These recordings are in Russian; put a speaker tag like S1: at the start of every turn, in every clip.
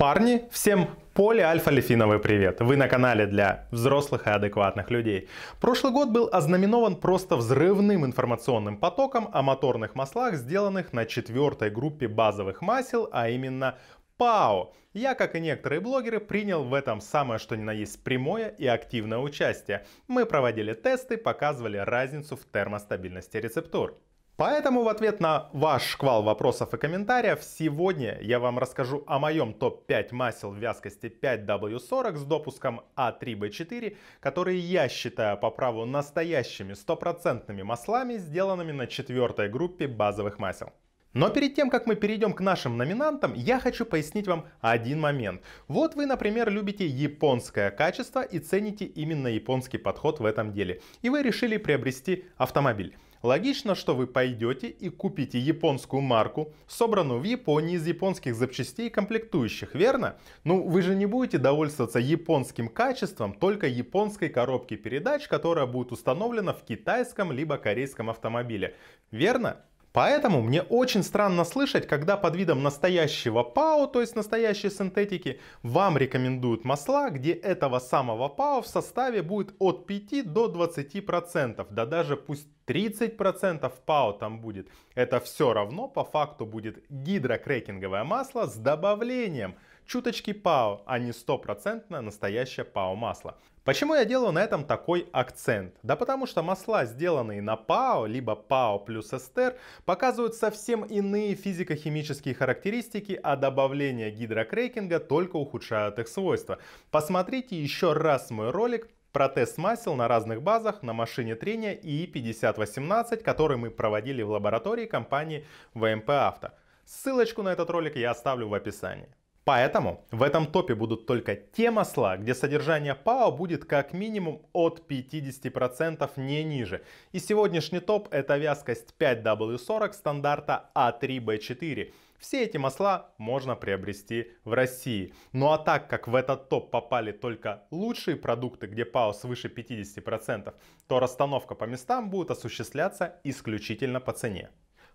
S1: Парни, всем поле альфа-лифиновый привет! Вы на канале для взрослых и адекватных людей. Прошлый год был ознаменован просто взрывным информационным потоком о моторных маслах, сделанных на четвертой группе базовых масел, а именно ПАО. Я, как и некоторые блогеры, принял в этом самое что ни на есть прямое и активное участие. Мы проводили тесты, показывали разницу в термостабильности рецептур. Поэтому в ответ на ваш шквал вопросов и комментариев сегодня я вам расскажу о моем топ-5 масел вязкости 5W40 с допуском A3B4, а которые я считаю по праву настоящими стопроцентными маслами, сделанными на четвертой группе базовых масел. Но перед тем, как мы перейдем к нашим номинантам, я хочу пояснить вам один момент. Вот вы, например, любите японское качество и цените именно японский подход в этом деле. И вы решили приобрести автомобиль. Логично, что вы пойдете и купите японскую марку, собранную в Японии из японских запчастей и комплектующих, верно? Ну, вы же не будете довольствоваться японским качеством только японской коробки передач, которая будет установлена в китайском либо корейском автомобиле, верно? Поэтому мне очень странно слышать, когда под видом настоящего ПАО, то есть настоящей синтетики, вам рекомендуют масла, где этого самого ПАО в составе будет от 5 до 20%, да даже пусть 30% ПАО там будет. Это все равно по факту будет гидрокрекинговое масло с добавлением – чуточки ПАО, а не стопроцентно настоящее ПАО масло. Почему я делаю на этом такой акцент? Да потому что масла, сделанные на ПАО, либо ПАО плюс эстер, показывают совсем иные физико-химические характеристики, а добавление гидрокрекинга только ухудшает их свойства. Посмотрите еще раз мой ролик про тест масел на разных базах на машине трения и 5018 который мы проводили в лаборатории компании ВМП Авто. Ссылочку на этот ролик я оставлю в описании. Поэтому в этом топе будут только те масла, где содержание ПАО будет как минимум от 50% не ниже. И сегодняшний топ это вязкость 5W40 стандарта А3Б4. Все эти масла можно приобрести в России. Ну а так как в этот топ попали только лучшие продукты, где ПАО свыше 50%, то расстановка по местам будет осуществляться исключительно по цене.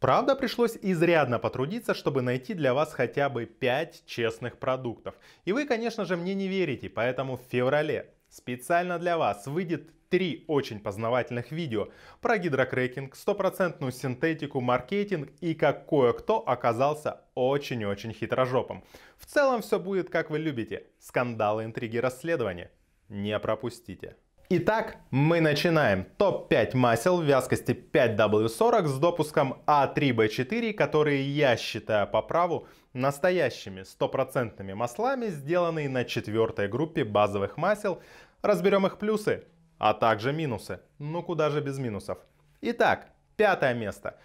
S1: Правда, пришлось изрядно потрудиться, чтобы найти для вас хотя бы 5 честных продуктов. И вы, конечно же, мне не верите, поэтому в феврале специально для вас выйдет три очень познавательных видео про гидрокрекинг, стопроцентную синтетику, маркетинг и как кое-кто оказался очень-очень хитрожопым. В целом все будет как вы любите. Скандалы, интриги, расследования. Не пропустите. Итак, мы начинаем. Топ-5 масел вязкости 5W40 с допуском А3B4, которые я считаю по праву настоящими стопроцентными маслами, сделанные на четвертой группе базовых масел. Разберем их плюсы, а также минусы. Ну куда же без минусов. Итак, пятое место.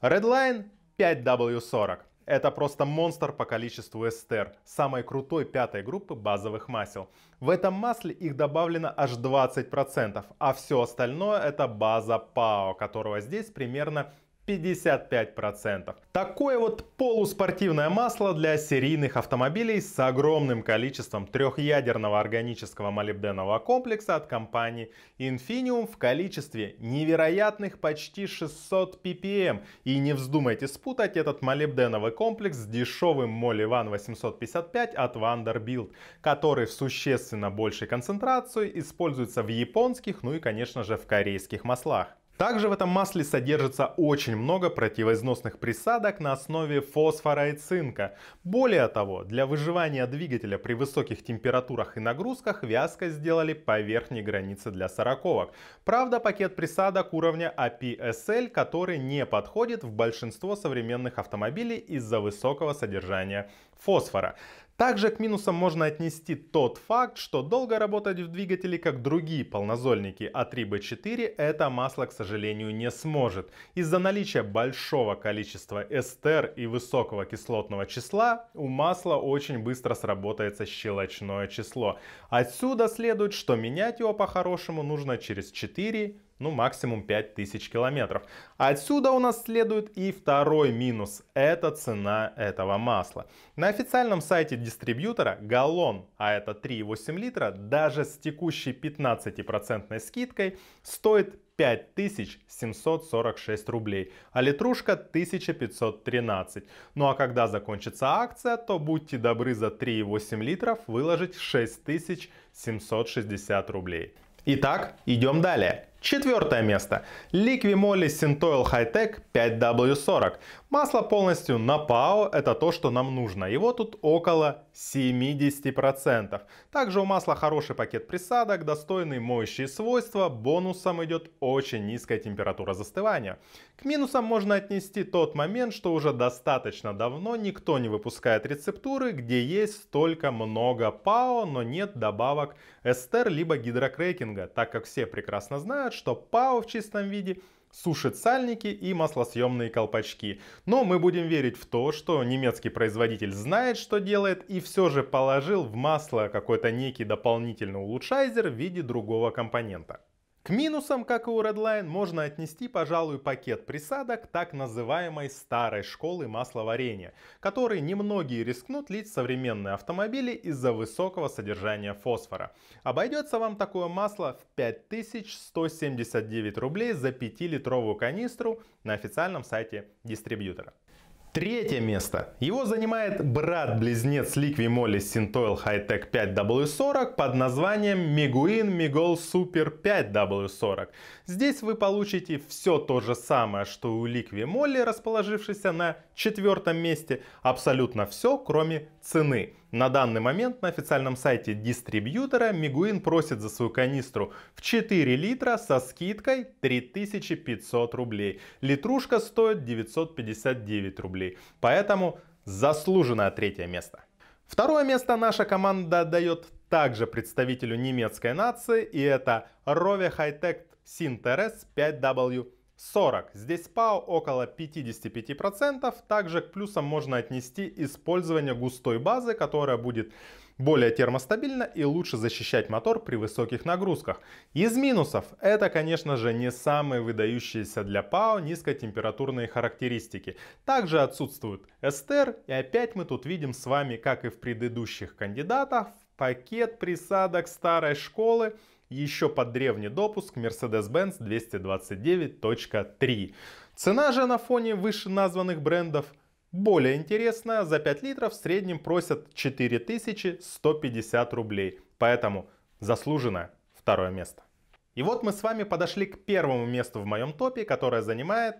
S1: Redline 5W40. Это просто монстр по количеству эстер, самой крутой пятой группы базовых масел. В этом масле их добавлено аж 20%, а все остальное это база ПАО, которого здесь примерно 55%. Такое вот полуспортивное масло для серийных автомобилей с огромным количеством трехъядерного органического молибденового комплекса от компании Infinium в количестве невероятных почти 600 ppm. И не вздумайте спутать этот молибденовый комплекс с дешевым Molyvan 855 от Vanderbilt, который в существенно большей концентрации используется в японских, ну и конечно же в корейских маслах. Также в этом масле содержится очень много противоизносных присадок на основе фосфора и цинка. Более того, для выживания двигателя при высоких температурах и нагрузках вязкость сделали по верхней границе для сороковок. Правда, пакет присадок уровня APSL, а который не подходит в большинство современных автомобилей из-за высокого содержания фосфора. Также к минусам можно отнести тот факт, что долго работать в двигателе, как другие полнозольники а 3 b 4 это масло, к сожалению, не сможет. Из-за наличия большого количества эстер и высокого кислотного числа у масла очень быстро сработается щелочное число. Отсюда следует, что менять его по-хорошему нужно через 4 ну максимум 5000 километров. Отсюда у нас следует и второй минус, это цена этого масла. На официальном сайте дистрибьютора галлон, а это 3,8 литра, даже с текущей 15% скидкой стоит 5746 рублей, а литрушка 1513. Ну а когда закончится акция, то будьте добры за 3,8 литров выложить 6760 рублей. Итак, идем далее. Четвертое место. Liqui Moly Liquimoly High Tech 5W40. Масло полностью на ПАО, это то, что нам нужно. Его тут около 70%. Также у масла хороший пакет присадок, достойные моющие свойства, бонусом идет очень низкая температура застывания. К минусам можно отнести тот момент, что уже достаточно давно никто не выпускает рецептуры, где есть столько много ПАО, но нет добавок эстер либо гидрокрекинга, так как все прекрасно знают, что ПАО в чистом виде сушит сальники и маслосъемные колпачки. Но мы будем верить в то, что немецкий производитель знает, что делает, и все же положил в масло какой-то некий дополнительный улучшайзер в виде другого компонента. К минусам, как и у Redline, можно отнести, пожалуй, пакет присадок так называемой старой школы масловарения, который немногие рискнут лить в современные автомобили из-за высокого содержания фосфора. Обойдется вам такое масло в 5179 рублей за 5-литровую канистру на официальном сайте дистрибьютора. Третье место. Его занимает брат-близнец Liqui Moly Sintoil Hightech 5W40 под названием Meguin Migol Super 5W40. Здесь вы получите все то же самое, что и у Liqui Moly, расположившийся на четвертом месте абсолютно все, кроме цены. На данный момент на официальном сайте дистрибьютора Мигуин просит за свою канистру в 4 литра со скидкой 3500 рублей. Литрушка стоит 959 рублей. Поэтому заслуженное третье место. Второе место наша команда дает также представителю немецкой нации, и это Рове Хайтек Синтерес 5W 40. Здесь PAO около 55%. Также к плюсам можно отнести использование густой базы, которая будет более термостабильна и лучше защищать мотор при высоких нагрузках. Из минусов это, конечно же, не самые выдающиеся для PAO низкотемпературные характеристики. Также отсутствуют эстер, и опять мы тут видим с вами, как и в предыдущих кандидатах, пакет присадок старой школы, еще под древний допуск Mercedes-Benz 229.3. Цена же на фоне вышеназванных брендов более интересная. За 5 литров в среднем просят 4150 рублей. Поэтому заслуженное второе место. И вот мы с вами подошли к первому месту в моем топе, которое занимает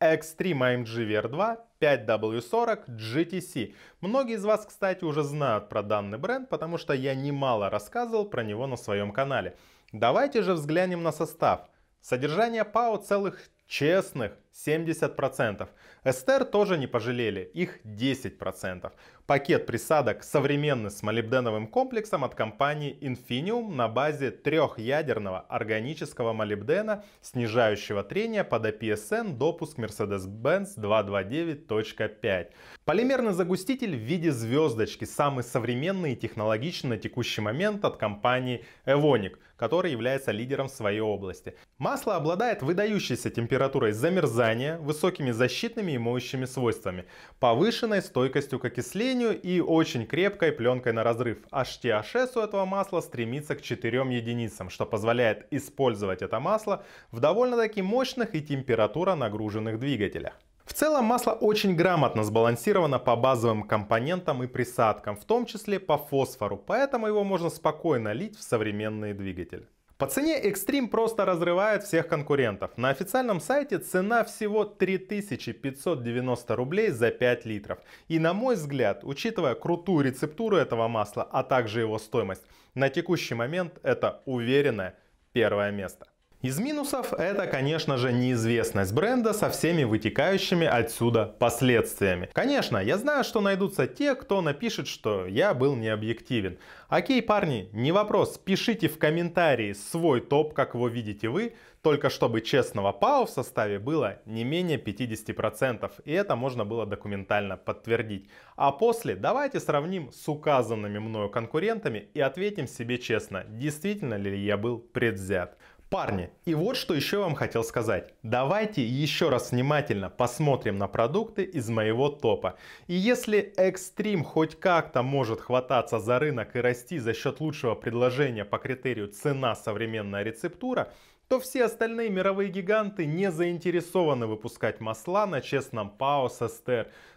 S1: Extreme AMG VR2 5W40 GTC. Многие из вас, кстати, уже знают про данный бренд, потому что я немало рассказывал про него на своем канале. Давайте же взглянем на состав. Содержание ПАО целых честных 70%. Эстер тоже не пожалели, их 10%. Пакет присадок современный с молибденовым комплексом от компании Infinium на базе трехъядерного органического молибдена, снижающего трение под APSN допуск Mercedes-Benz 229.5. Полимерный загуститель в виде звездочки, самый современный и технологичный на текущий момент от компании Evonik, который является лидером в своей области. Масло обладает выдающейся температурой замерзания вязания, высокими защитными и моющими свойствами, повышенной стойкостью к окислению и очень крепкой пленкой на разрыв. HTHS у этого масла стремится к 4 единицам, что позволяет использовать это масло в довольно-таки мощных и температура нагруженных двигателях. В целом масло очень грамотно сбалансировано по базовым компонентам и присадкам, в том числе по фосфору, поэтому его можно спокойно лить в современные двигатели. По цене Extreme просто разрывает всех конкурентов. На официальном сайте цена всего 3590 рублей за 5 литров. И на мой взгляд, учитывая крутую рецептуру этого масла, а также его стоимость, на текущий момент это уверенное первое место. Из минусов это, конечно же, неизвестность бренда со всеми вытекающими отсюда последствиями. Конечно, я знаю, что найдутся те, кто напишет, что я был необъективен. Окей, парни, не вопрос, пишите в комментарии свой топ, как его видите вы, только чтобы честного ПАО в составе было не менее 50%, и это можно было документально подтвердить. А после давайте сравним с указанными мною конкурентами и ответим себе честно, действительно ли я был предвзят. Парни, и вот что еще вам хотел сказать. Давайте еще раз внимательно посмотрим на продукты из моего топа. И если экстрим хоть как-то может хвататься за рынок и расти за счет лучшего предложения по критерию цена современная рецептура, то все остальные мировые гиганты не заинтересованы выпускать масла на честном ПАО с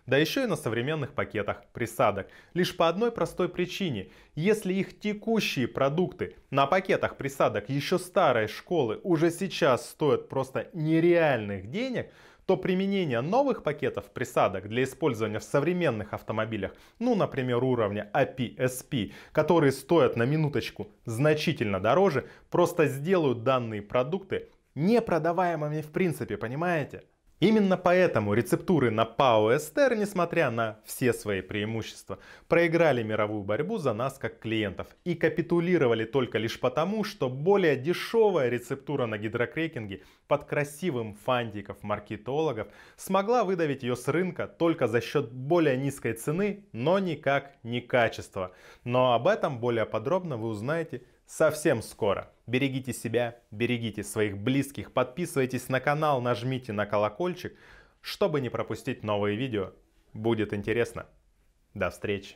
S1: да еще и на современных пакетах присадок. Лишь по одной простой причине. Если их текущие продукты на пакетах присадок еще старой школы уже сейчас стоят просто нереальных денег, то применение новых пакетов присадок для использования в современных автомобилях, ну, например, уровня APSP, а которые стоят на минуточку значительно дороже, просто сделают данные продукты непродаваемыми в принципе, понимаете? Именно поэтому рецептуры на Пао Эстер, несмотря на все свои преимущества, проиграли мировую борьбу за нас как клиентов и капитулировали только лишь потому, что более дешевая рецептура на гидрокрекинге под красивым фантиков маркетологов смогла выдавить ее с рынка только за счет более низкой цены, но никак не качества. Но об этом более подробно вы узнаете совсем скоро. Берегите себя, берегите своих близких, подписывайтесь на канал, нажмите на колокольчик, чтобы не пропустить новые видео. Будет интересно. До встречи!